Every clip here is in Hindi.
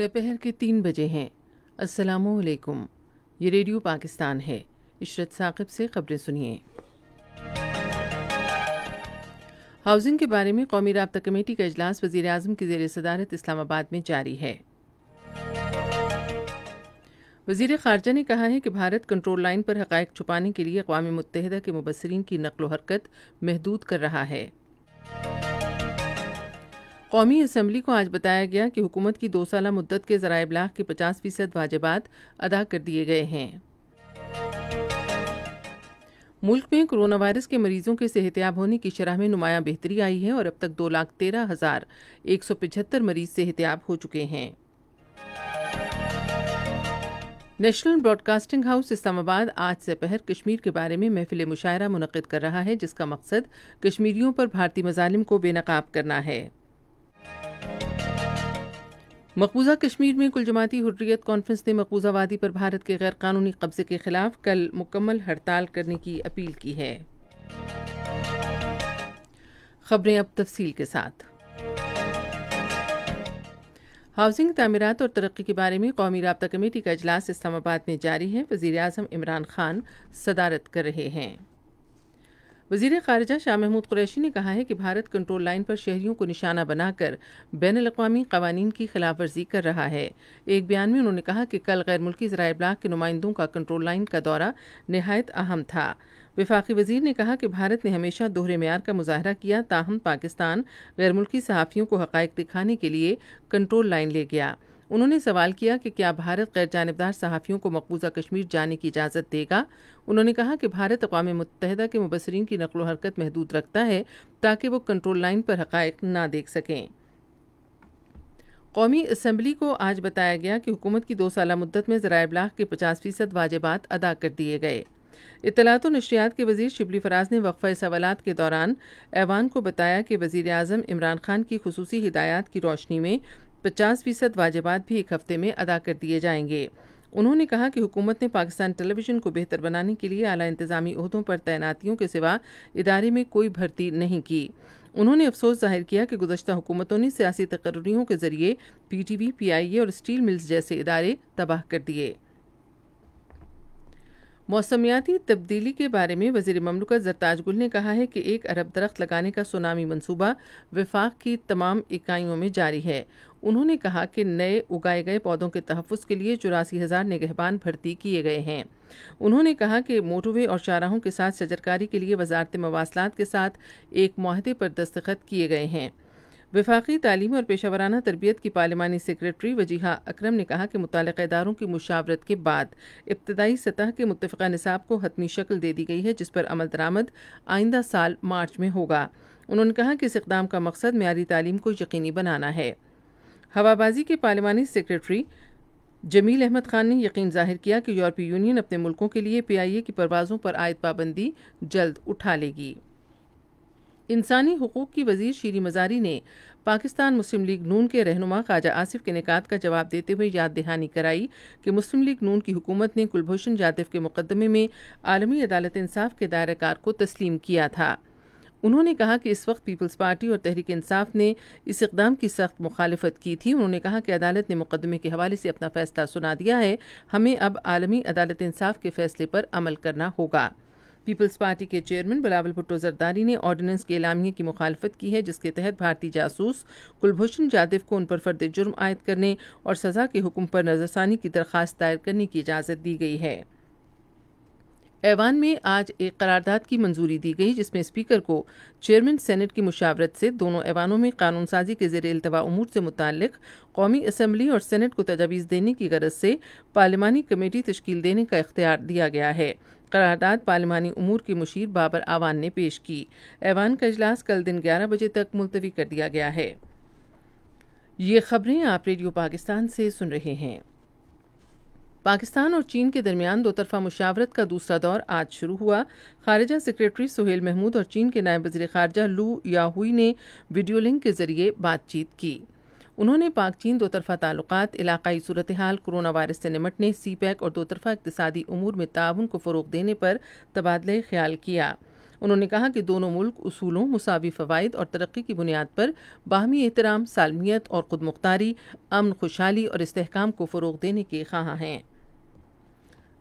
दोपहर के तीन बजे हैं असलकुम ये रेडियो पाकिस्तान है इशरत साकिब से खबरें सुनिए हाउसिंग के बारे में कौमी रबता कमेटी का अजलास वजीर अजम की जेर सदारत इस्लामाबाद में जारी है वजीर खारजा ने कहा है कि भारत कंट्रोल लाइन पर हक़ छुपाने के लिए अकवा मुतहदा के मुबसरीन की नकलो हरकत महदूद कर रहा है कौमी असम्बली को आज बताया गया कि हुकूमत की दो साल मुद्दत के जरा इबलाग के पचास फीसद वाजबात अदा कर दिए गए हैं मुल्क में कोरोना वायरस के मरीजों के सेहतियाब होने की शरह में नुमाया बेहतरी आई है और अब तक दो लाख तेरह हजार एक सौ पिछहत्तर मरीज सेहतियाब हो चुके हैं नेशनल ब्रॉडकास्टिंग हाउस इस्लामाबाद आज से पहर कश्मीर के बारे में महफिल मुशायरा मुनद कर रहा है जिसका मकसद कश्मीरियों पर भारतीय मजालिम को बेनकाब करना है मकबूजा कश्मीर में कुल जमाती हुर्रियत कॉन्फ्रेंस ने मकबूजा वादी पर भारत के गैर कानूनी कब्जे के खिलाफ कल मुकम्मल हड़ताल करने की अपील की है खबरें अब तफसील के साथ हाउसिंग तमीरत और तरक्की के बारे में कौमी रबता कमेटी का अजलास इस्लामाबाद में जारी है वजीर अजम इमरान खान सदारत कर रहे हैं वजीर खारजा शाह महमूद कुरैशी ने कहा है कि भारत कंट्रोल लाइन पर शहरीों को निशाना बनाकर बैन अवी कवानीन की खिलाफ वर्जी कर रहा है एक बयान में उन्होंने कहा कि कल गैर मुल्की जराए ब्लाक के नुमाइंदों का कंट्रोल लाइन का दौरा नहायत अहम था विफाकी वजीर ने कहा कि भारत ने हमेशा दोहरे मैार का मुजाहरा किया ताहम पाकिस्तान गैर मुल्की सहाफ़ियों को हक़ दिखाने के लिए कंट्रोल लाइन ले गया उन्होंने सवाल किया कि क्या भारत गैर जानबदार सहाफ़ियों को मकबूजा कश्मीर जाने की इजाज़त देगा उन्होंने कहा कि भारत अवा मुतहदा के मुबसरीन की नकल हरकत महदूद रखता है ताकि वो कंट्रोल लाइन पर हक़ ना देख सकें कौमी असम्बली को आज बताया गया कि हुकूमत की दो साल मुद्दत में ज़रा अबलाग के पचास फ़ीसद वाजबात अदा कर दिए गए इतलात नशियात के वजी शिबली फराज ने वक्फा सवाल के दौरान ऐवान को बताया कि वज़ी अजम इमरान खान की खसूसी हिदायत की रोशनी में पचास फीसद वाजिबात भी एक हफ्ते में अदा कर दिए जाएंगे उन्होंने कहा कि हुकूमत ने पाकिस्तान टेलीविजन को बेहतर बनाने के लिए आला इंतजामी अहदों पर तैनातियों के सिवा इदारे में कोई भर्ती नहीं की उन्होंने अफसोस जाहिर किया कि गुजशत हुकूमतों ने सियासी तकर्रियों के जरिए पीटीवी पीआईए और स्टील मिल्स जैसे इदारे तबाह कर दिए मौसमियाती तब्दीली के बारे में वजीर ममलुका जरताज गुल ने कहा है कि एक अरब दरख्त लगाने का सुनामी मनसूबा विफाक की तमाम इकाइयों में जारी है उन्होंने कहा कि नए उगाए गए पौधों के तहफ़ के लिए चौरासी हज़ार निगहबान भर्ती किए गए हैं उन्होंने कहा कि मोटरवे और चाराहों के साथ शजरकारी के लिए वजारत मवासलात के साथ एक माहदे पर दस्तखत किए गए हैं वफाकी तालीम और पेशावराना तरबियत की पार्लिमानी सेक्रेटरी वजीहा अक्रम ने कहा कि मुतल इदारों की मुशावरत के बाद इब्तदाई सतह के मुतफ़ा निसाब को हतमी शक्ल दे दी गई है जिस पर अमल दरामद आइंदा साल मार्च में होगा उन्होंने कहा कि इस इकदाम का मकसद मीरी तालीम को यकीनी बनाना है हवाबाजी के पार्लिमानी सेक्रेटरी जमील अहमद खान ने यकीन जाहिर किया कि यूरोपीय यूनियन अपने मुल्कों के लिए पीआईए की परवाज़ों पर आयद पाबंदी जल्द उठा लेगी इंसानी हकूक़ की वजीर शीरी मजारी ने पाकिस्तान मुस्लिम लीग नून के रहनुमा ख्वाजा आसिफ के निकात का जवाब देते हुए याद दहानी कराई कि मुस्लिम लीग नून की हुकूमत ने कुलभूषण जादव के मुकदमे में आलमी अदालत इंसाफ के दायरकार को तस्लीम किया था उन्होंने कहा कि इस वक्त पीपल्स पार्टी और तहरीक इंसाफ ने इस इकदाम की सख्त मुखालफत की थी उन्होंने कहा कि अदालत ने मुकदमे के हवाले से अपना फैसला सुना दिया है हमें अब आलमी अदालत इंसाफ के फैसले पर अमल करना होगा पीपल्स पार्टी के चेयरमैन बिलावल भुट्टो जरदारी ने ऑर्डिनेंस के इलामिया की मुखालफत की है जिसके तहत भारतीय जासूस कुलभूषण जादव को उन पर फर्द जुर्म आयद करने और सजा के हुक्म पर नजरसानी की दरख्वास्त दायर करने की इजाज़त दी गई है ऐवान में आज एक करारदाद की मंजूरी दी गई जिसमें स्पीकर को चेयरमैन सेनेट की मुशावरत से दोनों ऐवानों में कानून साजी के जेर अल्तवा अमूर से मुतल कौमी असम्बली और सेनेट को तजावीज़ देने की गरज से पार्लिमानी कमेटी तश्कील देने का इख्तियार दिया गया है करारदाद पार्लिमानी अमूर के मुशीर बाबर आवान ने पेश की ऐवान का अजलास कल दिन ग्यारह बजे तक मुलतवी कर दिया गया है ये खबरें आप रेडियो पाकिस्तान से सुन रहे हैं पाकिस्तान और चीन के दरमियान दो तरफ़ा मुशावरत का दूसरा दौर आज शुरू हुआ ख़ारजा सेक्रेटरी सुहेल महमूद और चीन के नायब वजी खारजा लू याहुई ने वीडियो लिंक के जरिए बातचीत की उन्होंने पाक चीन तरफा ताल्लुक इलाकई सूरत हाल कोरोना वायरस से निमटने सी पैक और दो तरफ़ा इकतदी अमूर में ताउन को फ़रोग देने पर तबादला ख्याल किया उन्होंने कहा कि दोनों मुल्क असूलों मसावी फ़वाद और तरक्की की बुनियाद पर बाहमी एहतराम सालमियत और ख़ुदमुख्तारी अमन खुशहाली और इसकाम को फ़रोग देने के ख्वाह हैं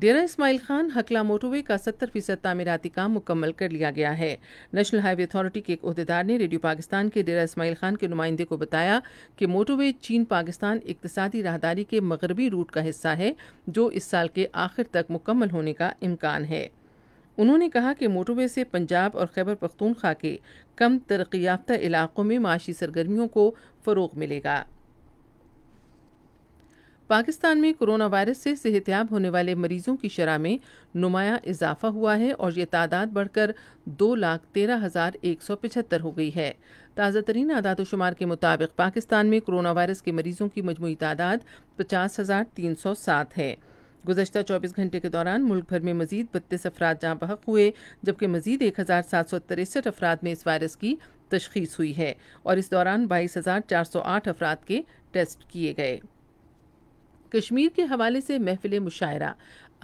डेरा इस्माइल खान हकला मोटरवे का सत्तर फीसद तमीराती काम मुकम्मल कर लिया गया है नेशनल हाईवे अथॉरिटी के एक अहदेदार ने रेडियो पाकिस्तान के डेरा इस्माइल खान के नुमाइंदे को बताया कि मोटरवे चीन पाकिस्तान इकतसादी राहदारी के मगरबी रूट का हिस्सा है जो इस साल के आखिर तक मुकम्मल होने का इम्कान है उन्होंने कहा कि मोटरवे से पंजाब और खैबर पख्तूनख्वा के कम तरक्याफ्ता इलाकों में माशी सरगर्मियों को फ़रोग मिलेगा पाकिस्तान में कोरोना वायरस से सेहतियाब होने वाले मरीजों की शरह में नुमाया इजाफा हुआ है और ये तादाद बढ़कर दो लाख तेरह हज़ार एक सौ पिछहत्तर हो गई है ताज़ा तरीन आदात शुमार के मुताबिक पाकिस्तान में कोरोना वायरस के मरीजों की मजमू तादाद पचास हज़ार तीन सौ सात है गुजशत चौबीस घंटे के दौरान मुल्क भर में मजीद बत्तीस अफराद जहाँ बहक हुए जबकि मजीद एक हज़ार सात सौ तिरसठ अफराद में इस वायरस की तशखीस हुई है और इस दौरान बाईस हज़ार चार सौ आठ अफराद के टेस्ट किए गए कश्मीर के हवाले से महफिल मुशायरा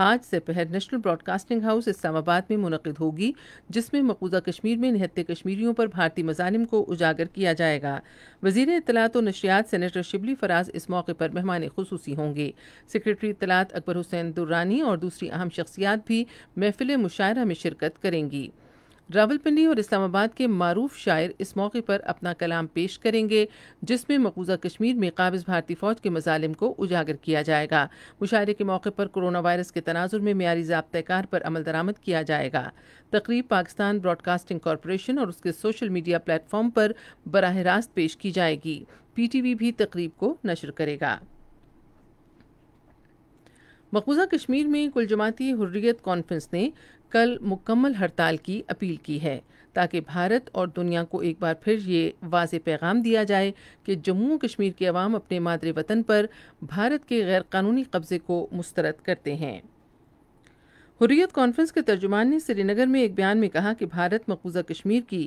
आज से पहले नेशनल ब्रॉडकास्टिंग हाउस इस्लामाबाद में मुनद होगी जिसमें मकूदा कश्मीर में निहत्ते कश्मीरियों पर भारतीय मजानिम को उजागर किया जाएगा वजीर इतलात और नशियात सेनेटर शिबली फराज इस मौके पर मेहमान खसूसी होंगे सेक्रेटरी इतलात अकबर हुसैन दुर्रानी और दूसरी अहम शख्सियात भी महफिल मुशायरा में शिरकत करेंगी रावलपिंडी और इस्लामाबाद के मरूफ शायर इस मौके पर अपना कलाम पेश करेंगे जिसमें मकबूजा कश्मीर में काबिज भारतीय फ़ौज के मजालिम को उजागर किया जाएगा मुशायरे के मौके पर कोरोना वायरस के तनाजुर में मीरी जबतकार पर अमल दरामद किया जाएगा तकरीब पाकिस्तान ब्रॉडकास्टिंग कॉरपोरेशन और उसके सोशल मीडिया प्लेटफॉर्म पर बरह रास्त पेश की जाएगी पीटीवी भी तकरीब को नशर करेगा मकबूजा कश्मीर में कुल जमाती हुर्रियत कॉन्फ्रेंस ने कल मुकम्मल हड़ताल की अपील की है ताकि भारत और दुनिया को एक बार फिर ये वाज पैगाम दिया जाए कि जम्मू कश्मीर के अवाम अपने मादरे वतन पर भारत के गैरकानूनी कब्ज़े को मुस्तरद करते हैं हुर्रियत कॉन्फ्रेंस के तर्जुमान ने श्रीनगर में एक बयान में कहा कि भारत मकबूजा कश्मीर की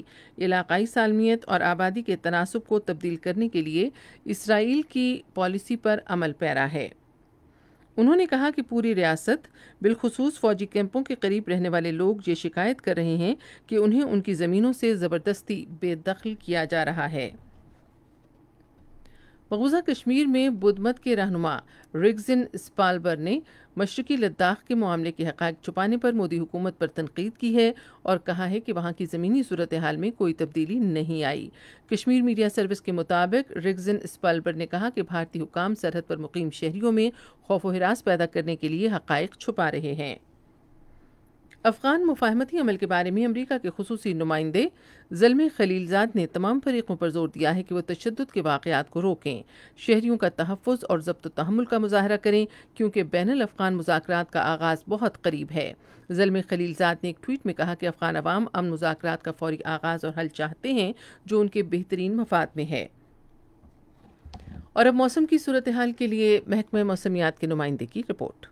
इलाकई सालमियत और आबादी के तनासब को तब्दील करने के लिए इसराइल की पॉलिसी पर अमल पैरा है उन्होंने कहा कि पूरी रियासत बिलखसूस फौजी कैंपों के करीब रहने वाले लोग ये शिकायत कर रहे हैं कि उन्हें उनकी ज़मीनों से ज़बरदस्ती बेदखल किया जा रहा है मकबूजा कश्मीर में बुद्ध मत के रहनुमा रिगजिन स्पालबर ने मशरकी लद्दाख के मामले के हक़ छुपाने पर मोदी हुकूमत पर तनकीद की है और कहा है कि वहाँ की ज़मीनी सूरत हाल में कोई तब्दीली नहीं आई कश्मीर मीडिया सर्विस के मुताबिक रिगजिन स्पालबर ने कहा कि भारतीय हुकाम सरहद पर मुकीम शहरियों में खौफ व हिरास पैदा करने के लिए हक़ छुपा रहे हैं अफगान मुफाहमती अमल के बारे में अमरीका के खसूसी नुमाइंदे जलम खलीलजाद ने तमाम फरीकों पर जोर दिया है कि वह तशद के वाकत को रोकें शहरीों का तहफ़ और जब्त तहमुल का मुजाहरा करें क्योंकि बैन अफगान मुजाकर का आगाज़ बहुत करीब है जलम खलीलजाद ने एक ट्वीट में कहा कि अफगान अवाम अम मुजाकर का फौरी आगाज़ और हल चाहते हैं जो उनके बेहतरीन मफाद में है और अब मौसम की सूरत हाल के लिए महकमे मौसमियात के नुमाइंदे की रिपोर्ट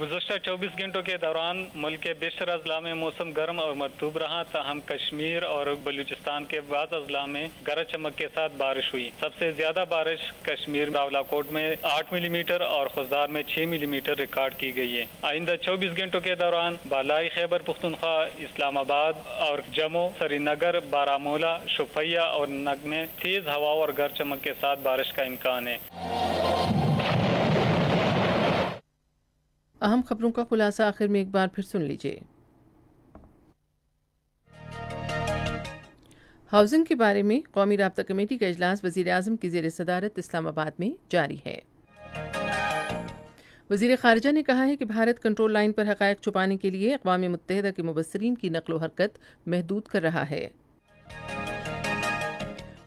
गुजशत चौबीस घंटों के दौरान मुल्क के बेशर अजला में मौसम गर्म और मरतूब रहा तहम कश्मीर और बलूचिस्तान के बाद अजला में गरज चमक के साथ बारिश हुई सबसे ज्यादा बारिश कश्मीर बावलाकोट में आठ मिलीमीटर और खुजदार में छह मिलीमीटर रिकॉर्ड की गई है आइंदा चौबीस घंटों के दौरान बालाई खैबर पुख्तनख्वा इस्लामाबाद और जम्मू श्रीनगर बारामूला शुफिया और नग में तेज हवा और गरज चमक के साथ बारिश का इम्कान है अहम खबरों का खुलासा आखिर में एक बार फिर सुन लीजिए हाउसिंग के बारे में कौमी रबता कमेटी का अजलास वजीर अजम की जेर सदारत इस्लामाबाद में जारी है वजीर खारजा ने कहा है कि भारत कंट्रोल लाइन पर हकायक छुपाने के लिए अकवा मुतहदा के मुबसरीन की नकलो हरकत महदूद कर रहा है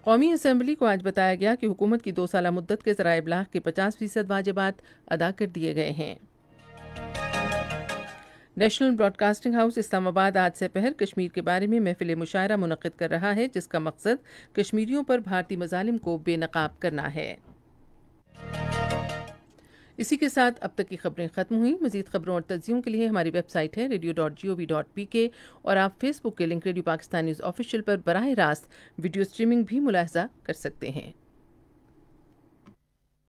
कौमी असम्बली को आज बताया गया कि हुकूमत की दो साल मुद्दत के जरा इबलाग के पचास फीसद वाजबात अदा कर दिए गए हैं नेशनल ब्रॉडकास्टिंग हाउस इस्लामाबाद आज से पहर कश्मीर के बारे में महफिल मुशायरा मुनद कर रहा है जिसका मकसद कश्मीरियों पर भारतीय मजालिम को बेनकाब करना है इसी के साथ अब तक की खबरें खत्म हुई मजीद खबरों और तजियों के लिए हमारी वेबसाइट है radio dot G O V dot P K और आप फेसबुक के link radio Pakistan news official पर बरह रास्त वीडियो स्ट्रीमिंग भी मुलाहजा कर सकते हैं